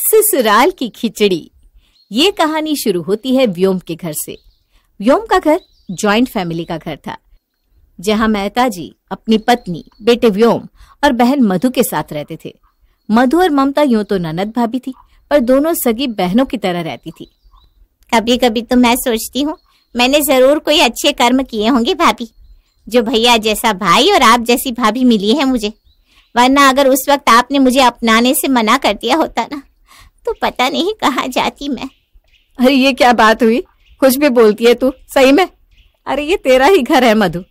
ससुराल की खिचड़ी ये कहानी शुरू होती है व्योम के घर से व्योम का घर जॉइंट फैमिली का घर था जहां मेहता जी अपनी पत्नी बेटे व्योम और बहन मधु के साथ रहते थे मधु और ममता यूं तो ननद भाभी थी पर दोनों सगी बहनों की तरह रहती थी कभी कभी तो मैं सोचती हूँ मैंने जरूर कोई अच्छे कर्म किए होंगे भाभी जो भैया जैसा भाई और आप जैसी भाभी मिली है मुझे वरना अगर उस वक्त आपने मुझे अपनाने से मना कर दिया होता ना तो पता नहीं कहाँ जाती मैं अरे ये क्या बात हुई कुछ भी बोलती है तू सही में अरे ये तेरा ही घर है मधु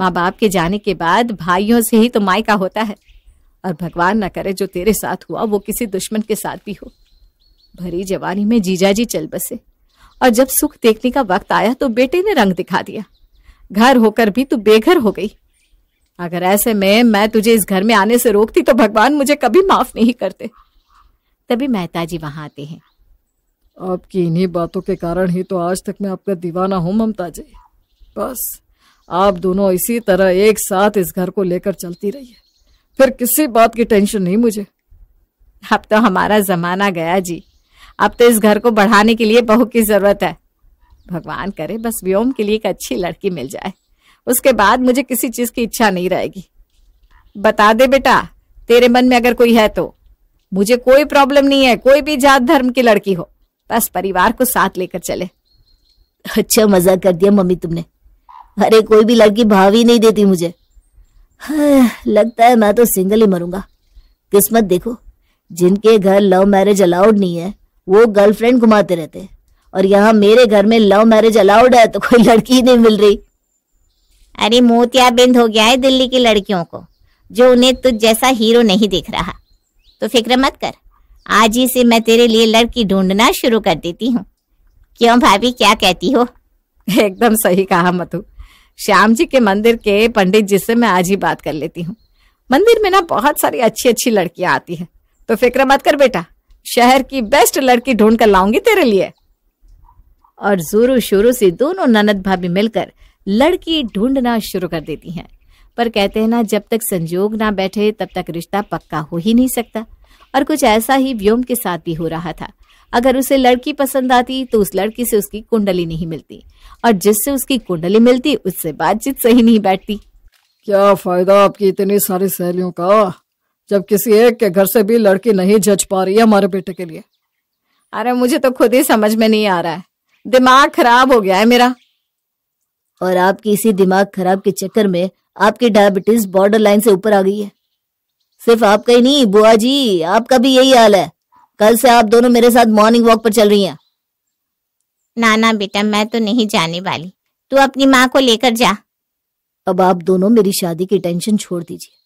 माँ बाप के जाने के बाद भाइयों से ही तो मायका होता है और भगवान ना करे जो तेरे साथ हुआ वो किसी दुश्मन के साथ भी हो भरी जवानी में जीजा जी चल बसे और जब सुख देखने का वक्त आया तो बेटे ने रंग दिखा दिया घर होकर भी तू बेघर हो गई अगर ऐसे में मैं तुझे इस घर में आने से रोकती तो भगवान मुझे कभी माफ नहीं करते तभी मेहता जी वहाँ आते हैं आपकी इन्हीं बातों के कारण ही तो आज तक मैं आपका दीवाना हूँ ममता जी बस आप दोनों इसी तरह एक साथ इस घर को लेकर चलती रहिए फिर किसी बात की टेंशन नहीं मुझे अब तो हमारा जमाना गया जी अब तो इस घर को बढ़ाने के लिए बहू की जरूरत है भगवान करे बस व्योम के लिए एक अच्छी लड़की मिल जाए उसके बाद मुझे किसी चीज की इच्छा नहीं रहेगी बता दे बेटा तेरे मन में अगर कोई है तो मुझे कोई प्रॉब्लम नहीं है कोई भी जात धर्म की लड़की हो बस परिवार को साथ लेकर चले अच्छा मजा कर दिया मम्मी तुमने अरे कोई भी लड़की भाव ही नहीं देती मुझे हाँ, लगता है मैं तो सिंगल ही मरूंगा किस्मत देखो जिनके घर लव मैरिज अलाउड नहीं है वो गर्लफ्रेंड घुमाते रहते और यहाँ मेरे घर में लव मैरिज अलाउड है तो कोई लड़की ही नहीं मिल रही अरे मोतियाबिंद हो गया है दिल्ली की लड़कियों को जो उन्हें तुझ जैसा हीरो नहीं दिख रहा तो फिक्र मत कर आज ही से मैं तेरे लिए लड़की ढूंढना शुरू कर देती हूँ क्यों भाभी क्या कहती हो एकदम सही कहा मधु श्याम जी के मंदिर के पंडित जी से मैं आज ही बात कर लेती हूँ मंदिर में ना बहुत सारी अच्छी अच्छी लड़कियां आती हैं तो फिक्र मत कर बेटा शहर की बेस्ट लड़की ढूंढ कर लाऊंगी तेरे लिए और जोरू शोरू से दोनों ननद भाभी मिलकर लड़की ढूंढना शुरू कर देती हैं पर कहते हैं ना जब तक संजोग ना बैठे तब तक रिश्ता पक्का हो ही नहीं सकता और कुछ ऐसा ही व्योम के साथ भी हो रहा था अगर उसे लड़की पसंद आती तो उस लड़की से उसकी कुंडली नहीं मिलती और जिससे उसकी कुंडली मिलती उससे बातचीत सही नहीं बैठती क्या फायदा आपकी इतनी सारी सहेलियों का जब किसी एक के घर से भी लड़की नहीं जच पा रही है हमारे बेटे के लिए अरे मुझे तो खुद ही समझ में नहीं आ रहा है दिमाग खराब हो गया है मेरा और आपकी इसी दिमाग खराब के चक्कर में आपकी डायबिटीज बॉर्डर लाइन से ऊपर आ गई है सिर्फ आपका ही नहीं बुआ जी आपका भी यही हाल है कल से आप दोनों मेरे साथ मॉर्निंग वॉक पर चल रही हैं ना ना बेटा मैं तो नहीं जाने वाली तू अपनी माँ को लेकर जा अब आप दोनों मेरी शादी की टेंशन छोड़ दीजिए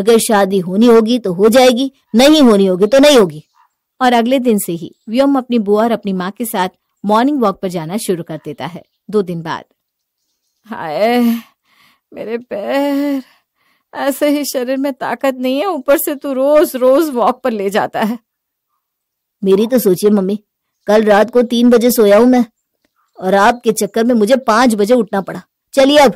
अगर शादी होनी होगी तो हो जाएगी नहीं होनी होगी तो नहीं होगी और अगले दिन से ही व्योम अपनी बुआ और अपनी माँ के साथ मॉर्निंग वॉक पर जाना शुरू कर देता है दो दिन बाद हाय मेरे पैर ऐसे ही शरीर में ताकत नहीं है ऊपर से तू रोज रोज वॉक पर ले जाता है मेरी तो सोचिए मम्मी कल रात को तीन बजे सोया हूं मैं और आपके चक्कर में मुझे पांच बजे उठना पड़ा चलिए अब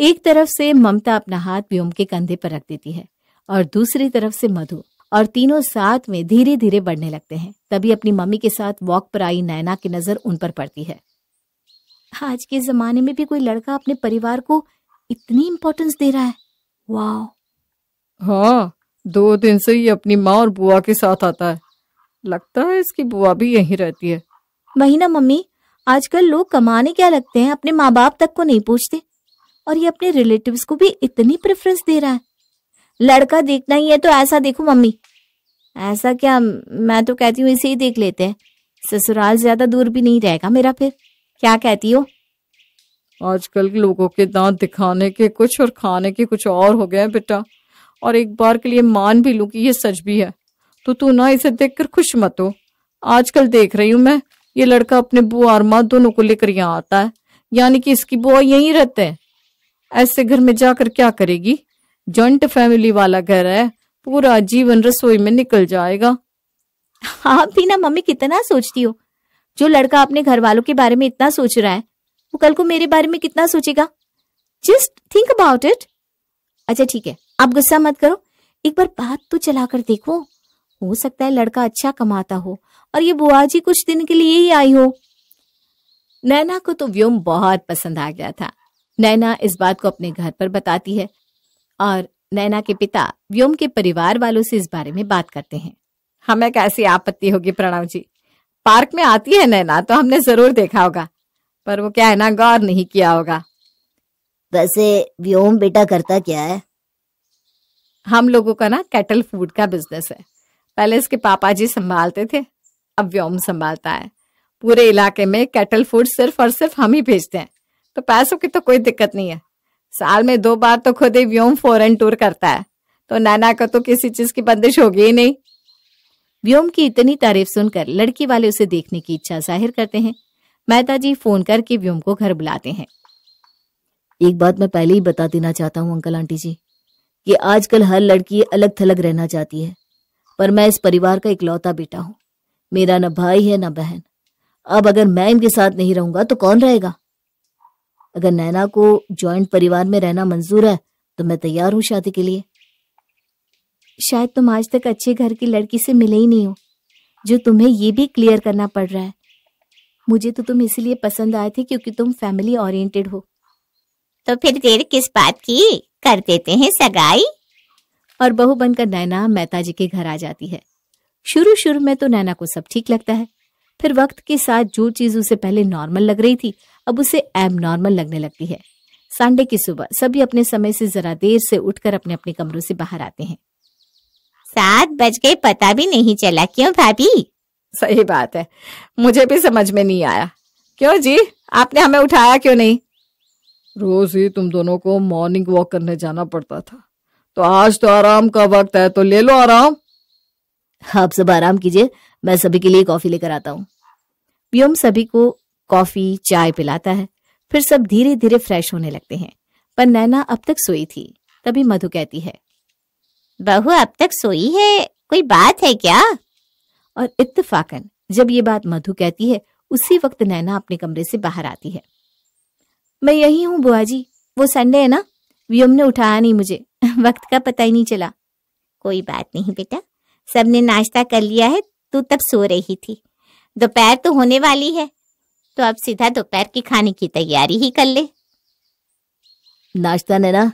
एक तरफ से ममता अपना हाथ व्योम के कंधे पर रख देती है और दूसरी तरफ से मधु और तीनों साथ में धीरे धीरे बढ़ने लगते हैं तभी अपनी मम्मी के साथ वॉक पर आई नैना की नजर उन पर पड़ती है आज के जमाने में भी कोई लड़का अपने परिवार को इतनी इम्पोर्टेंस दे रहा है वाह हाँ दो दिन से ये अपनी माँ और बुआ के साथ आता है लगता है इसकी बुआ भी यहीं रहती है वही ना मम्मी आजकल लोग कमाने क्या लगते हैं अपने माँ बाप तक को नहीं पूछते और ये अपने रिलेटिव्स को भी इतनी प्रेफरेंस दे रहा है लड़का देखना ही है तो ऐसा देखो मम्मी ऐसा क्या मैं तो कहती हूँ इसे ही देख लेते हैं ससुराल ज्यादा दूर भी नहीं रहेगा मेरा फिर क्या कहती हूँ आजकल लोगों के दांत दिखाने के कुछ और खाने के कुछ और हो गए बेटा और एक बार के लिए मान भी लूं कि ये सच भी है तो तू ना इसे देखकर खुश मत हो आजकल देख रही हूं मैं ये लड़का अपने बुआ और माँ दोनों को लेकर यहाँ आता है यानी कि इसकी बुआ यहीं रहते हैं ऐसे घर में जाकर क्या करेगी जॉइंट फैमिली वाला घर है पूरा जीवन रसोई में निकल जाएगा आप भी ना मम्मी कितना सोचती हो जो लड़का अपने घर वालों के बारे में इतना सोच रहा है वो कल को मेरे बारे में कितना सोचेगा जस्ट थिंक अबाउट इट अच्छा ठीक है आप गुस्सा मत करो एक बार बात तो चलाकर देखो हो सकता है लड़का अच्छा कमाता हो और ये बुआ जी कुछ दिन के लिए ही आई हो नैना को तो व्योम बहुत पसंद आ गया था नैना इस बात को अपने घर पर बताती है और नैना के पिता व्योम के परिवार वालों से इस बारे में बात करते हैं हमें कैसी आपत्ति होगी प्रणव जी पार्क में आती है नैना तो हमने जरूर देखा होगा पर वो क्या है ना गौर नहीं किया होगा वैसे व्योम बेटा करता क्या है हम लोगों का ना कैटल फूड का बिजनेस है पहले इसके पापा जी संभालते थे अब व्योम संभालता है पूरे इलाके में कैटल फूड सिर्फ और सिर्फ हम ही भेजते हैं तो पैसों की तो कोई दिक्कत नहीं है साल में दो बार तो खुद ही व्योम फॉरन टूर करता है तो नैना को तो किसी चीज की बंदिश होगी ही नहीं व्योम की इतनी तारीफ सुनकर लड़की वाले उसे देखने की इच्छा जाहिर करते हैं मेहता जी फोन करके व्योम को घर बुलाते हैं एक बात मैं पहले ही बता देना चाहता हूँ अंकल आंटी जी कि आजकल हर लड़की अलग थलग रहना चाहती है पर मैं इस परिवार का इकलौता बेटा हूँ मेरा न भाई है न बहन अब अगर मैं इनके साथ नहीं रहूंगा तो कौन रहेगा अगर नैना को जॉइंट परिवार में रहना मंजूर है तो मैं तैयार हूँ शादी के लिए शायद तुम आज तक अच्छे घर की लड़की से मिले ही नहीं हो जो तुम्हें ये भी क्लियर करना पड़ रहा है मुझे तो तुम इसीलिए पसंद आए थे क्योंकि तुम फैमिली ओरिएंटेड हो तो फिर देर किस बात की कर देते हैं सगाई और बहू बनकर नैना मेहता जी के घर आ जाती है शुरू शुरू में तो नैना को सब ठीक लगता है फिर वक्त के साथ जो चीज उसे पहले नॉर्मल लग रही थी अब उसे एब नॉर्मल लगने लगती है संडे की सुबह सभी अपने समय से जरा देर से उठकर अपने अपने कमरों से बाहर आते हैं सात बज गए पता भी नहीं चला क्यों भाभी सही बात है मुझे भी समझ में नहीं आया क्यों जी आपने हमें उठाया क्यों नहीं रोज ही तुम दोनों को मॉर्निंग वॉक करने जाना पड़ता था तो आज तो आराम का वक्त है तो ले लो आराम हाँ, आप सब आराम कीजिए मैं सभी के लिए कॉफी लेकर आता हूँ व्योम सभी को कॉफी चाय पिलाता है फिर सब धीरे धीरे फ्रेश होने लगते हैं पर नैना अब तक सोई थी तभी मधु कहती है बहू अब तक सोई है कोई बात है क्या और इत्तफाकन जब ये बात मधु कहती है उसी वक्त नैना अपने कमरे से बाहर आती है मैं यही हूँ बुआ जी वो संडे है ना व्योम ने उठाया नहीं मुझे वक्त का पता ही नहीं चला कोई बात नहीं बेटा सबने नाश्ता कर लिया है तू तब सो रही थी दोपहर तो होने वाली है तो अब सीधा दोपहर के खाने की तैयारी ही कर ले नाश्ता नैना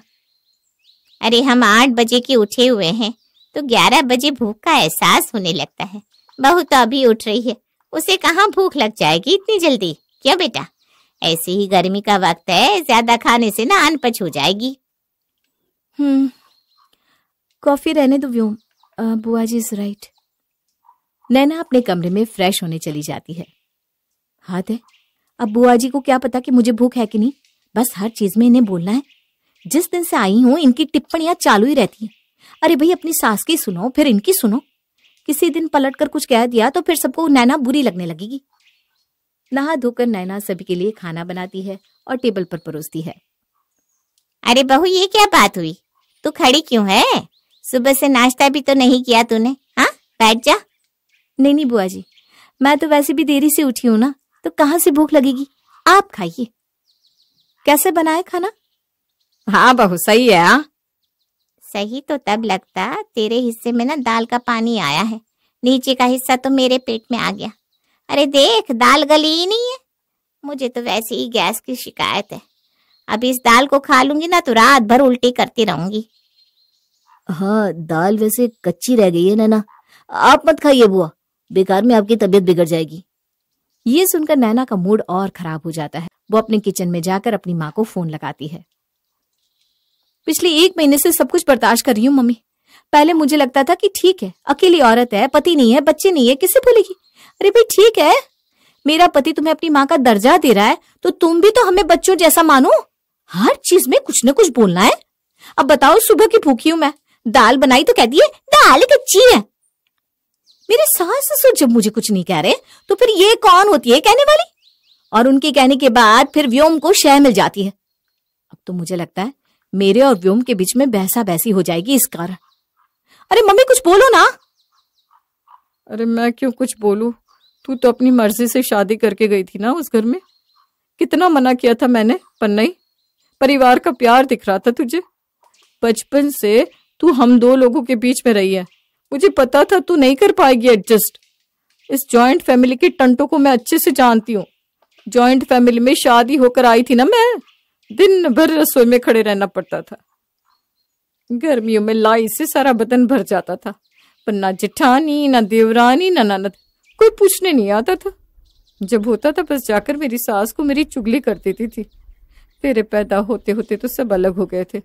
अरे हम आठ बजे के उठे हुए हैं तो ग्यारह बजे भूख का एहसास होने लगता है बहू तो अभी उठ रही है उसे कहाँ भूख लग जाएगी इतनी जल्दी क्या बेटा ऐसे ही गर्मी का वक्त है ज्यादा खाने से ना अनपच हो जाएगी हम्म कॉफी रहने दो तो व्यूम बुआ जी इज राइट नैना अपने कमरे में फ्रेश होने चली जाती है हाथ है अब बुआ जी को क्या पता कि मुझे भूख है कि नहीं बस हर चीज में इन्हें बोलना है जिस दिन से आई हूँ इनकी टिप्पणियां चालू ही रहती हैं अरे भाई अपनी सास की सुनो फिर इनकी सुनो किसी दिन पलट कर कुछ कह दिया तो फिर सबको नैना बुरी लगने लगेगी नहा धोकर नैना सभी के लिए खाना बनाती है और टेबल पर परोसती है अरे बहू ये क्या बात हुई तू खड़ी क्यों है सुबह से नाश्ता भी तो नहीं किया तूने हाँ बैठ जा नहीं नहीं बुआ जी मैं तो वैसे भी देरी से उठी हूँ ना तो कहाँ से भूख लगेगी आप खाइए कैसे बनाए खाना हाँ बहू सही है आ? हाँ। सही तो तब लगता तेरे हिस्से में ना दाल का पानी आया है लीची का हिस्सा तो मेरे पेट में आ गया अरे देख दाल गली ही नहीं है मुझे तो वैसे ही गैस की शिकायत है अब इस दाल को खा लूंगी ना तो रात भर उल्टी करती रहूंगी हाँ दाल वैसे कच्ची रह गई है नैना आप मत खाइए बुआ बेकार में आपकी तबीयत बिगड़ जाएगी ये सुनकर नैना का मूड और खराब हो जाता है वो अपने किचन में जाकर अपनी माँ को फोन लगाती है पिछले एक महीने से सब कुछ बर्दाश्त कर रही हूँ मम्मी पहले मुझे लगता था कि ठीक है अकेली औरत है पति नहीं है बच्चे नहीं है किसे भूलेगी अरे भाई ठीक है मेरा पति तुम्हें अपनी माँ का दर्जा दे रहा है तो तुम भी तो हमें बच्चों जैसा मानो हर चीज में कुछ न कुछ बोलना है अब बताओ सुबह की भूखी हूं मैं दाल बनाई तो कह दिए दाल कच्ची है मेरे सास ससुर जब मुझे कुछ नहीं कह रहे तो फिर ये कौन होती है कहने वाली और उनके कहने के बाद फिर व्योम को शह मिल जाती है अब तो मुझे लगता है मेरे और व्योम के बीच में बहसा बहसी हो जाएगी इस कारण अरे मम्मी कुछ बोलो ना अरे मैं क्यों कुछ बोलू तू तो अपनी मर्जी से शादी करके गई थी ना उस घर में कितना मना किया था मैंने पर नहीं परिवार का प्यार दिख रहा था तुझे बचपन से तू हम दो लोगों के बीच में रही है मुझे पता था तू नहीं कर पाएगी एडजस्ट इस जॉइंट फैमिली के टंटों को मैं अच्छे से जानती हूँ जॉइंट फैमिली में शादी होकर आई थी ना मैं दिन भर रसोई में खड़े रहना पड़ता था गर्मियों में लाई से सारा बदन भर जाता था पर ना जिठानी ना देवरानी ना ननद कोई पूछने नहीं आता था जब होता था बस जाकर मेरी सास को मेरी चुगली कर देती थी तेरे पैदा होते होते तो सब अलग हो गए थे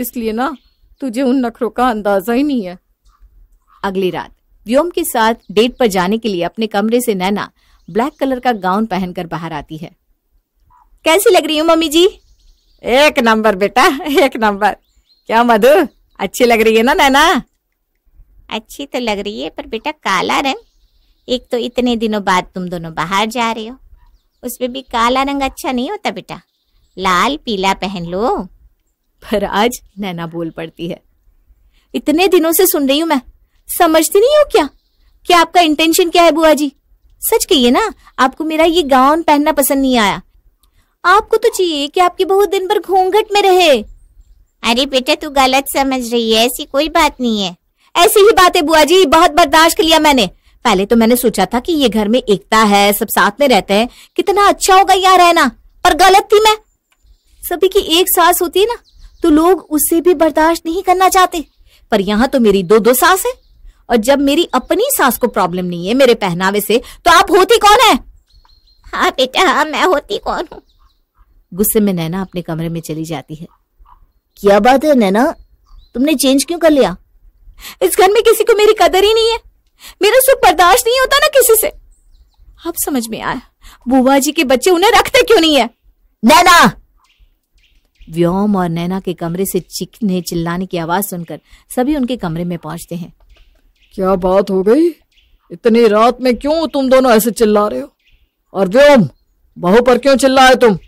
इसलिए ना तुझे उन नखरों का अंदाजा ही नहीं है अगली रात व्योम के साथ डेट पर जाने के लिए अपने कमरे से नैना ब्लैक कलर का गाउन पहनकर बाहर आती है कैसी लग रही हूँ मम्मी जी एक नंबर बेटा एक नंबर क्या मधु अच्छी लग रही है ना नैना अच्छी तो लग रही है पर बेटा काला रंग एक तो इतने दिनों बाद तुम दोनों बाहर जा रहे हो उसमें भी काला रंग अच्छा नहीं होता बेटा लाल पीला पहन लो पर आज नैना बोल पड़ती है इतने दिनों से सुन रही हूँ मैं समझती नहीं हूँ क्या क्या आपका इंटेंशन क्या है बुआ जी सच कहिए ना आपको मेरा ये गाउन पहनना पसंद नहीं आया आपको तो चाहिए कि आपकी बहुत दिन भर घूंघट में रहे अरे बेटा तू गलत समझ रही है ऐसी कोई बात नहीं है ऐसी ही बात है बुआ जी बहुत बर्दाश्त लिया मैंने पहले तो मैंने सोचा था कि ये घर में एकता है सब साथ में रहते हैं कितना अच्छा होगा यहाँ रहना पर गलत थी मैं सभी की एक सास होती है ना तो लोग उससे भी बर्दाश्त नहीं करना चाहते पर यहाँ तो मेरी दो दो सास है और जब मेरी अपनी सास को प्रॉब्लम नहीं है मेरे पहनावे से तो आप होती कौन है हाँ बेटा हाँ मैं होती कौन हूँ गुस्से में नैना अपने कमरे में चली जाती है क्या बात है नैना तुमने चेंज क्यों कर लिया इस घर में किसी को मेरी कदर ही नहीं है मेरा सुख बर्दाश्त नहीं होता ना किसी से अब समझ में आया बुआ जी के बच्चे उन्हें रखते क्यों नहीं है नैना व्योम और नैना के कमरे से चिकने चिल्लाने की आवाज सुनकर सभी उनके कमरे में पहुंचते हैं क्या बात हो गई इतनी रात में क्यों तुम दोनों ऐसे चिल्ला रहे हो और व्योम बहू पर क्यों चिल्ला है तुम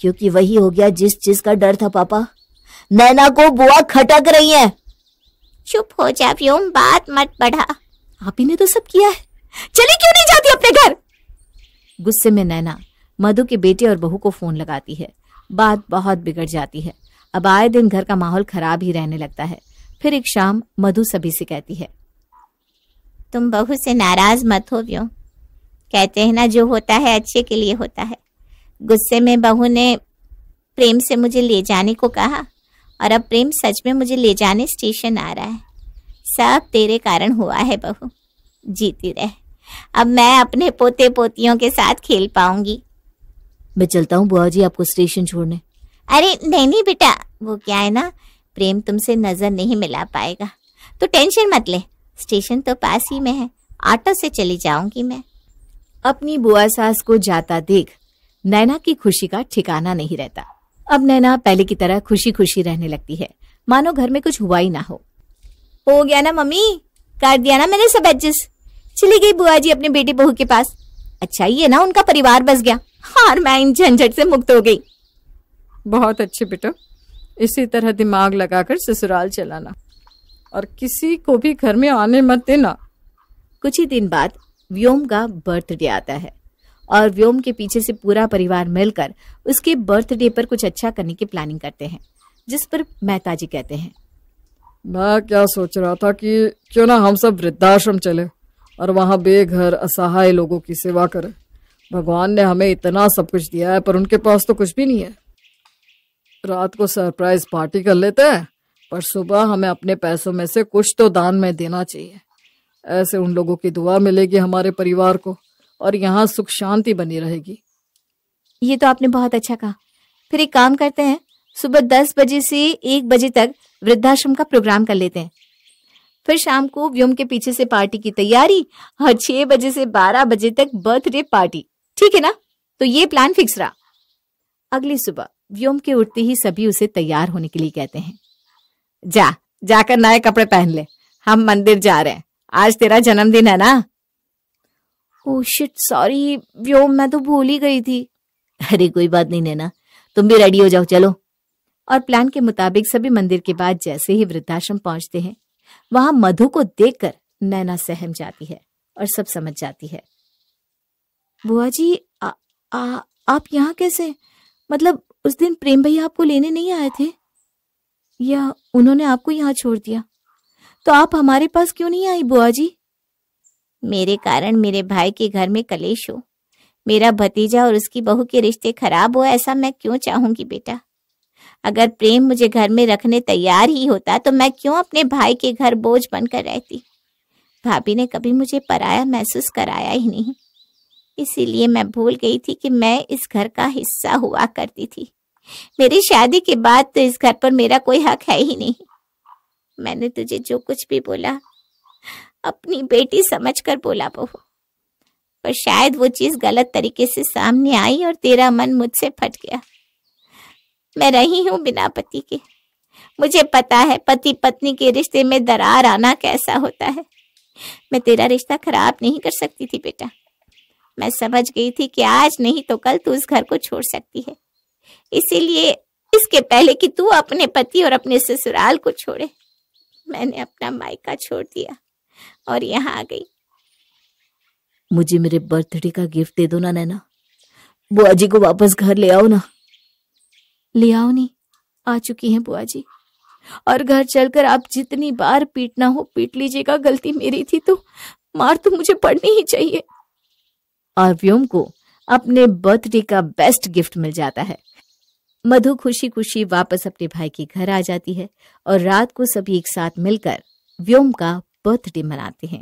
क्योंकि वही हो गया जिस चीज का डर था पापा नैना को बुआ खटक रही है चुप हो जा व्योम बात मत बढ़ा आप ही ने तो सब किया है चली क्यों नहीं जाती अपने घर गुस्से में नैना मधु के बेटे और बहू को फोन लगाती है बात बहुत बिगड़ जाती है अब आए दिन घर का माहौल खराब ही रहने लगता है फिर एक शाम मधु सभी से कहती है तुम बहू से नाराज मत हो व्यो कहते हैं ना जो होता है अच्छे के लिए होता है गुस्से में बहू ने प्रेम से मुझे ले जाने को कहा और अब प्रेम सच में मुझे ले जाने स्टेशन आ रहा है सब तेरे कारण हुआ है बहू जीती रह अब मैं अपने पोते पोतियों के साथ खेल पाऊंगी मैं चलता हूँ बुआ जी आपको स्टेशन छोड़ने अरे नहीं नहीं बेटा वो क्या है ना प्रेम तुमसे नजर नहीं मिला पाएगा तो टेंशन मत ले स्टेशन तो पास ही में है ऑटो से चली जाऊंगी मैं अपनी बुआ सास को जाता देख नैना की खुशी का ठिकाना नहीं रहता अब नैना पहले की तरह खुशी खुशी रहने लगती है मानो घर में कुछ हुआ ही ना हो हो गया ना मम्मी कर दिया ना मैंने सब एडजस्ट चली गई बुआ जी अपने बेटे बहू के पास अच्छा ये ना उनका परिवार बस गया और मैं इन झंझट से मुक्त हो गई बहुत अच्छे बेटा इसी तरह दिमाग लगाकर ससुराल चलाना और किसी को भी घर में आने मत देना कुछ ही दिन बाद व्योम का बर्थडे आता है और व्योम के पीछे से पूरा परिवार मिलकर उसके बर्थडे पर कुछ अच्छा करने की प्लानिंग करते हैं जिस पर मेहता जी कहते हैं मैं क्या सोच रहा था कि क्यों ना हम सब वृद्धाश्रम चले और वहाँ बेघर असहाय लोगों की सेवा करें भगवान ने हमें इतना सब कुछ दिया है पर उनके पास तो कुछ भी नहीं है रात को सरप्राइज पार्टी कर लेते हैं पर सुबह हमें अपने पैसों में से कुछ तो दान में देना चाहिए ऐसे उन लोगों की दुआ मिलेगी हमारे परिवार को और यहाँ सुख शांति बनी रहेगी ये तो आपने बहुत अच्छा कहा फिर एक काम करते हैं सुबह दस बजे से एक बजे तक वृद्धाश्रम का प्रोग्राम कर लेते हैं फिर शाम को व्योम के पीछे से पार्टी की तैयारी और छह बजे से बारह बजे तक बर्थडे पार्टी ठीक है ना तो ये प्लान फिक्स रहा अगली सुबह व्योम के उठते ही सभी उसे तैयार होने के लिए कहते हैं जा जाकर नए कपड़े पहन ले हम मंदिर जा रहे हैं आज तेरा जन्मदिन है ना शिट सॉरी व्योम मैं तो भूल ही गई थी अरे कोई बात नहीं नैना तुम भी रेडी हो जाओ चलो और प्लान के मुताबिक सभी मंदिर के बाद जैसे ही वृद्धाश्रम पहुंचते हैं वहां मधु को देखकर नैना सहम जाती है और सब समझ जाती है बुआ जी आ, आ, आप यहाँ कैसे मतलब उस दिन प्रेम भैया आपको लेने नहीं आए थे या उन्होंने आपको यहाँ छोड़ दिया तो आप हमारे पास क्यों नहीं आई बुआ जी मेरे कारण मेरे भाई के घर में कलेश हो मेरा भतीजा और उसकी बहू के रिश्ते खराब हो ऐसा मैं क्यों चाहूंगी बेटा अगर प्रेम मुझे घर में रखने तैयार ही होता तो मैं क्यों अपने भाई के घर बोझ बनकर रहती भाभी ने कभी मुझे पराया महसूस कराया ही नहीं इसीलिए मैं भूल गई थी कि मैं इस घर का हिस्सा हुआ करती थी मेरी शादी के बाद तो इस घर पर मेरा कोई हक है ही नहीं मैंने तुझे जो कुछ भी बोला अपनी बेटी समझकर बोला बहू पर शायद वो चीज गलत तरीके से सामने आई और तेरा मन मुझसे फट गया मैं रही हूं बिना पति के मुझे पता है पति पत्नी के रिश्ते में दरार आना कैसा होता है मैं तेरा रिश्ता खराब नहीं कर सकती थी बेटा मैं समझ गई थी कि आज नहीं तो कल तू इस घर को छोड़ सकती है इसीलिए इसके पहले कि तू अपने पति और अपने ससुराल को छोड़े मैंने अपना मायका छोड़ दिया और यहाँ आ गई मुझे मेरे बर्थडे का गिफ्ट दे दो ना नैना बुआ जी को वापस घर ले आओ ना ले आओ नहीं आ चुकी हैं बुआ जी और घर चलकर आप जितनी बार पीटना हो पीट लीजिएगा गलती मेरी थी तो मार तो मुझे पड़नी ही चाहिए और व्योम को अपने बर्थडे का बेस्ट गिफ्ट मिल जाता है मधु खुशी खुशी वापस अपने भाई के घर आ जाती है और रात को सभी एक साथ मिलकर व्योम का बर्थडे मनाते हैं